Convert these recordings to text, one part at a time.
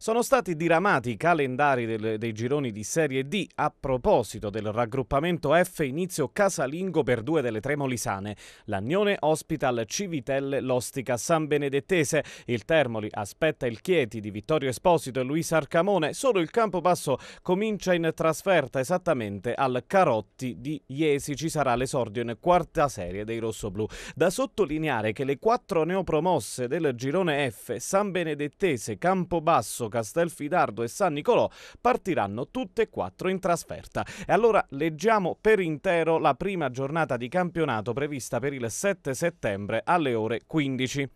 Sono stati diramati i calendari del, dei gironi di Serie D a proposito del raggruppamento F inizio casalingo per due delle tre molisane. L'Agnone ospita il Civitelle l'Ostica San Benedettese, il Termoli aspetta il Chieti di Vittorio Esposito e Luis Arcamone, solo il Campobasso comincia in trasferta esattamente al Carotti di Iesi. Ci sarà l'esordio in quarta serie dei rossoblù. Da sottolineare che le quattro neopromosse del girone F, San Benedettese, Campobasso, Castelfidardo e San Nicolò partiranno tutte e quattro in trasferta. E allora leggiamo per intero la prima giornata di campionato prevista per il 7 settembre alle ore 15.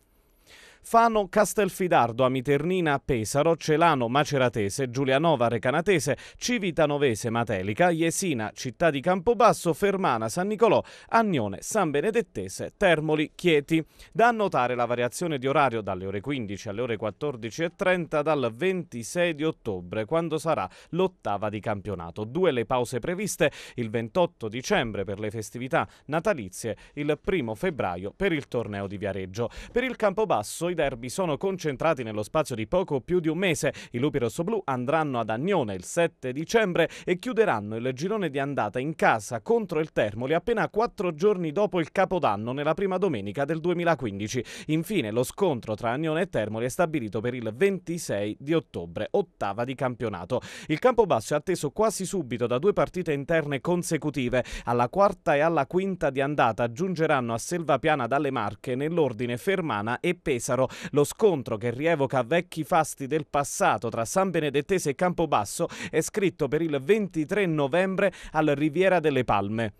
Fano Castelfidardo, Amiternina Pesaro, Celano Maceratese, Giulianova Recanatese, Civitanovese Matelica, Jesina Città di Campobasso, Fermana San Nicolò, Agnone San Benedettese, Termoli Chieti. Da annotare la variazione di orario dalle ore 15 alle ore 14.30 dal 26 di ottobre quando sarà l'ottava di campionato. Due le pause previste il 28 dicembre per le festività natalizie, il 1 febbraio per il torneo di Viareggio. Per il Campobasso i derby sono concentrati nello spazio di poco più di un mese. I lupi rossoblù andranno ad Agnone il 7 dicembre e chiuderanno il girone di andata in casa contro il Termoli appena quattro giorni dopo il Capodanno nella prima domenica del 2015. Infine lo scontro tra Agnone e Termoli è stabilito per il 26 di ottobre, ottava di campionato. Il campo basso è atteso quasi subito da due partite interne consecutive. Alla quarta e alla quinta di andata giungeranno a Selvapiana dalle Marche nell'ordine Fermana e Pesaro Sacro, lo scontro che rievoca vecchi fasti del passato tra San Benedettese e Campobasso è scritto per il 23 novembre al Riviera delle Palme.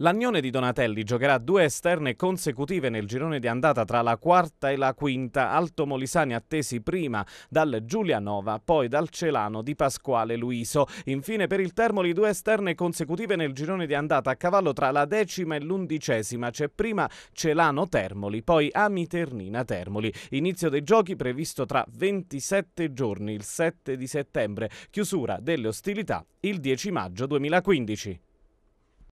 L'agnone di Donatelli giocherà due esterne consecutive nel girone di andata tra la quarta e la quinta, altomolisani attesi prima dal Giulianova, poi dal Celano di Pasquale Luiso. Infine per il Termoli due esterne consecutive nel girone di andata a cavallo tra la decima e l'undicesima. C'è prima Celano Termoli, poi Amiternina Termoli. Inizio dei giochi previsto tra 27 giorni, il 7 di settembre. Chiusura delle ostilità il 10 maggio 2015.